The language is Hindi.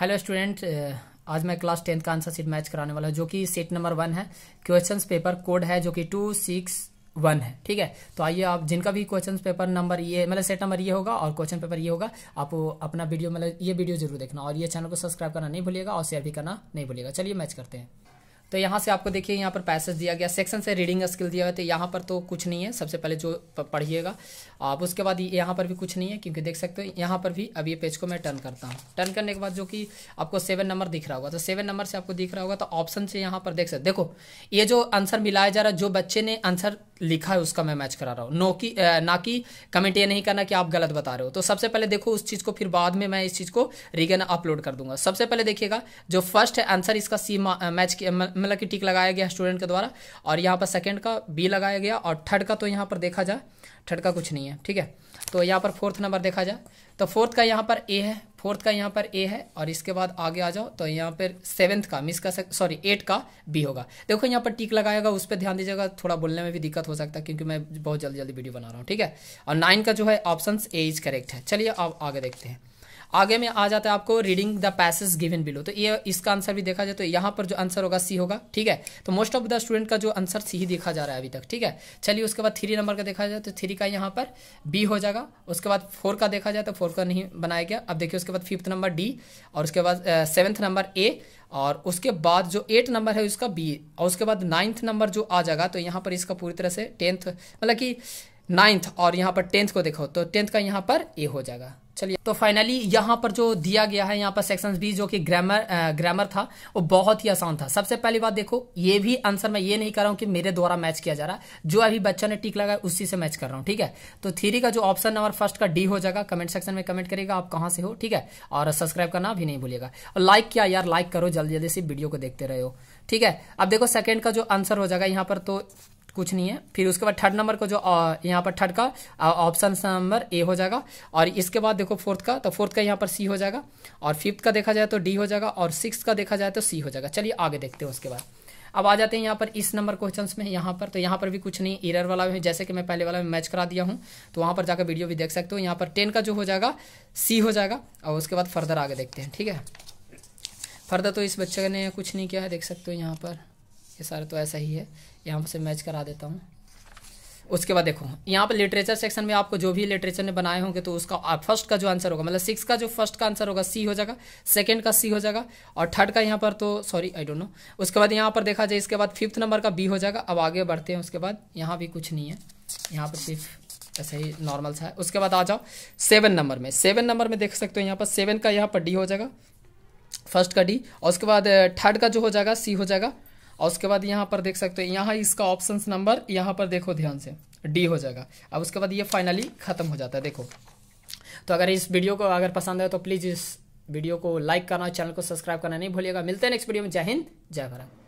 हेलो स्टूडेंट uh, आज मैं क्लास टेंथ का आंसर सीट मैच कराने वाला हूँ जो कि सीट नंबर वन है क्वेश्चंस पेपर कोड है जो कि टू सिक्स वन है ठीक है तो आइए आप जिनका भी क्वेश्चन पेपर नंबर ये मतलब सेट नंबर ये होगा और क्वेश्चन पेपर ये होगा आप अपना वीडियो मतलब ये वीडियो जरूर देखना और ये चैनल को सब्सक्राइब करना नहीं भूलिएगा और शेयर भी करना नहीं भूलिएगा चलिए मैच करते हैं तो यहाँ से आपको देखिए यहाँ पर पैसेज दिया गया सेक्शन से रीडिंग स्किल दिया हुआ तो यहाँ पर तो कुछ नहीं है सबसे पहले जो पढ़िएगा आप उसके बाद यहाँ पर भी कुछ नहीं है क्योंकि देख सकते हो यहाँ पर भी अब ये पेज को मैं टर्न करता हूँ टर्न करने के बाद जो कि आपको सेवन नंबर दिख रहा होगा तो सेवन नंबर से आपको दिख रहा होगा तो ऑप्शन से यहाँ पर देख सकते देखो ये जो आंसर मिलाया जा रहा है जो बच्चे ने आंसर लिखा है उसका मैं मैच करा रहा हूँ नो कि ना कि कमेंट ये नहीं करना कि आप गलत बता रहे हो तो सबसे पहले देखो उस चीज़ को फिर बाद में मैं इस चीज़ को रिगन अपलोड कर दूंगा सबसे पहले देखिएगा जो फर्स्ट है आंसर इसका सी मैच मतलब कि टिक लगाया गया स्टूडेंट के द्वारा और यहाँ पर सेकेंड का बी लगाया गया और थर्ड का तो यहाँ पर देखा जाए थर्ड का कुछ नहीं है ठीक है तो यहाँ पर फोर्थ नंबर देखा जाए तो फोर्थ का यहाँ पर ए है फोर्थ का यहाँ पर ए है और इसके बाद आगे आ जाओ तो यहाँ पर सेवन्थ का मिस का सॉरी एट का बी होगा देखो यहाँ पर टिक लगाएगा उस पर ध्यान दीजिएगा थोड़ा बोलने में भी दिक्कत हो सकता है क्योंकि मैं बहुत जल्दी जल्दी वीडियो बना रहा हूँ ठीक है और नाइन का जो है ऑप्शन ए इज करेक्ट है चलिए अब आगे देखते हैं आगे में आ जाता है आपको reading the passage given below तो ये इसका आंसर भी देखा जाए तो यहाँ पर जो आंसर होगा सी होगा ठीक है तो मोस्ट ऑफ द स्टूडेंट का जो आंसर सी ही देखा जा रहा है अभी तक ठीक है चलिए उसके बाद थ्री नंबर का देखा जाए तो थ्री का यहाँ पर बी हो जाएगा उसके बाद फोर का देखा जाए तो फोर का नहीं बनाया गया अब देखिए उसके बाद फिफ्थ नंबर डी और उसके बाद सेवन्थ नंबर ए और उसके बाद जो एट नंबर है उसका बी और उसके बाद नाइन्थ नंबर जो आ जाएगा तो यहाँ पर इसका पूरी तरह से टेंथ मतलब कि नाइन्थ और यहाँ पर टेंथ को देखो तो टेंथ का यहाँ पर ए हो जाएगा चलिए तो फाइनली यहाँ पर जो दिया गया है यहाँ पर सेक्शन बी जो कि ग्रामर ग्रामर था वो बहुत ही आसान था सबसे पहली बात देखो ये भी आंसर मैं ये नहीं कर रहा हूँ कि मेरे द्वारा मैच किया जा रहा है जो अभी बच्चा ने टिक लगाया उसी से मैच कर रहा हूँ ठीक है तो थ्री का जो ऑप्शन नंबर फर्स्ट का डी हो जाएगा कमेंट सेक्शन में कमेंट करेगा आप कहाँ से हो ठीक है और सब्सक्राइब करना भी नहीं भूलिएगा और लाइक किया यार लाइक करो जल्दी जल्दी से वीडियो को देखते रहे हो ठीक है अब देखो सेकेंड का जो आंसर हो जाएगा यहाँ पर तो कुछ नहीं है फिर उसके बाद थर्ड नंबर को जो यहाँ पर थर्ड का ऑप्शन नंबर ए हो जाएगा और इसके बाद देखो फोर्थ का तो फोर्थ का यहाँ पर सी हो जाएगा और फिफ्थ का देखा जाए तो डी हो जाएगा और सिक्स का देखा जाए तो सी हो जाएगा चलिए आगे देखते हैं उसके बाद अब आ जाते हैं यहाँ पर इस नंबर क्वेश्चन में यहाँ पर तो यहाँ पर भी कुछ नहीं इरर वाला है जैसे कि मैं पहले वाला में मैच करा दिया हूँ तो वहाँ पर जाकर वीडियो भी देख सकते हो यहाँ पर टेन का जो हो जाएगा सी हो जाएगा और उसके बाद फर्दर आगे देखते हैं ठीक है फर्दर तो इस बच्चे ने कुछ नहीं किया है देख सकते हो यहाँ पर ये सारा तो ऐसा ही है यहाँ से मैच करा देता हूँ उसके बाद देखो यहाँ पर लिटरेचर सेक्शन में आपको जो भी लिटरेचर ने बनाए होंगे तो उसका फर्स्ट का जो आंसर होगा मतलब सिक्स का जो फर्स्ट का आंसर होगा सी हो जाएगा सेकंड का सी हो जाएगा और थर्ड का यहाँ पर तो सॉरी आई डोंट नो उसके बाद यहाँ पर देखा जाए इसके बाद फिफ्थ नंबर का बी हो जाएगा अब आगे बढ़ते हैं उसके बाद यहाँ भी कुछ नहीं है यहाँ पर सिर्फ ऐसे ही नॉर्मल सा है उसके बाद आ जाओ सेवन नंबर में सेवन नंबर में देख सकते हो यहाँ पर सेवन का यहाँ पर डी हो जाएगा फर्स्ट का डी और उसके बाद थर्ड uh, का जो हो जाएगा सी हो जाएगा और उसके बाद यहाँ पर देख सकते हो यहाँ इसका ऑप्शन नंबर यहाँ पर देखो ध्यान से डी हो जाएगा अब उसके बाद ये फाइनली ख़त्म हो जाता है देखो तो अगर इस वीडियो को अगर पसंद है तो प्लीज़ इस वीडियो को लाइक करना चैनल को सब्सक्राइब करना नहीं भूलिएगा मिलते हैं नेक्स्ट वीडियो में जय हिंद जय भारत